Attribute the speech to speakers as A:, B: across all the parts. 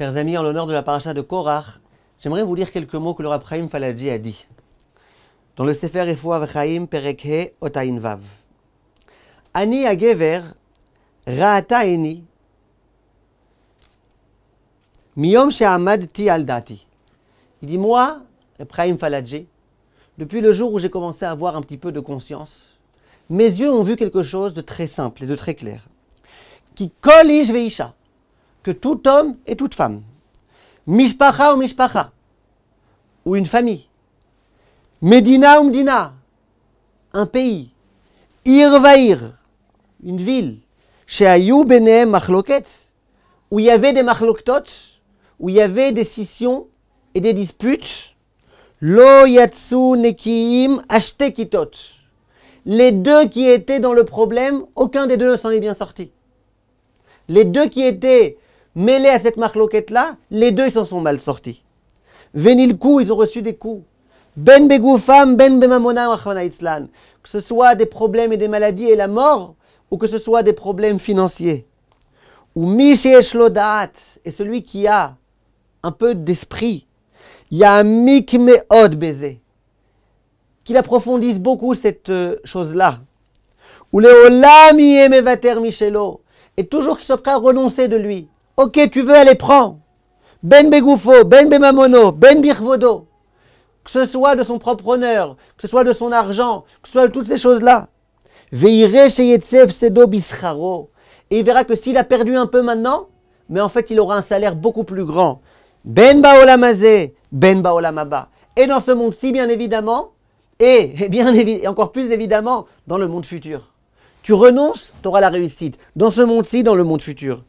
A: Chers amis, en l'honneur de la paracha de Korach, j'aimerais vous lire quelques mots que le rabbin Faladji a dit. Dans le Sefer Efoua Chaim Perekhe Otaïn Vav. Ani Agever Ra'ata Eni Miyom ti Aldati. Il dit Moi, Ephraim Faladji, depuis le jour où j'ai commencé à avoir un petit peu de conscience, mes yeux ont vu quelque chose de très simple et de très clair. Qui collige Veisha que tout homme et toute femme, mispacha ou mispacha, ou une famille, Medina ou Medina, un pays, Irvaïr, une ville, chez benem Machloket, où il y avait des machloktot, où il y avait des scissions et des disputes, Lo Yatsu Nekiim Ashtekitot. Les deux qui étaient dans le problème, aucun des deux s'en est bien sorti. Les deux qui étaient Mêlés à cette marloquette-là, les deux, s'en sont mal sortis. Venil coup, ils ont reçu des coups. Ben begoufam, ben bemamona, Que ce soit des problèmes et des maladies et la mort, ou que ce soit des problèmes financiers. Ou Schlodat et celui qui a un peu d'esprit, yamik meod baiser. Qu'il approfondisse beaucoup cette euh, chose-là. Ou le olam michelo. Et toujours qu'il soit prêt à renoncer de lui. Ok, tu veux, aller prendre. Ben Begoufo, Ben Bemamono, Ben Birvodo. Que ce soit de son propre honneur, que ce soit de son argent, que ce soit de toutes ces choses-là. chez Yetsev Sedo Bisharo. Et il verra que s'il a perdu un peu maintenant, mais en fait il aura un salaire beaucoup plus grand. Ben Baolamazé, Ben Baolamaba. Et dans ce monde-ci, bien évidemment, et, bien et encore plus évidemment, dans le monde futur. Tu renonces, tu auras la réussite. Dans ce monde-ci, dans le monde futur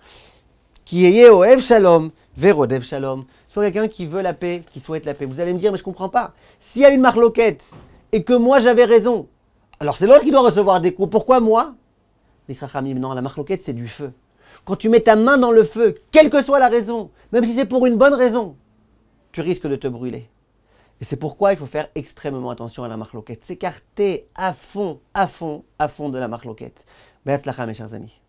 A: qui est Oev Shalom, Vérodev Shalom. Soit quelqu'un qui veut la paix, qui souhaite la paix. Vous allez me dire, mais je comprends pas. S'il y a une marloquette et que moi j'avais raison, alors c'est l'autre qui doit recevoir des coups. Pourquoi moi non, la marloquette c'est du feu. Quand tu mets ta main dans le feu, quelle que soit la raison, même si c'est pour une bonne raison, tu risques de te brûler. Et c'est pourquoi il faut faire extrêmement attention à la marloquette. S'écarter à fond, à fond, à fond de la marloquette. Merci, mes chers amis.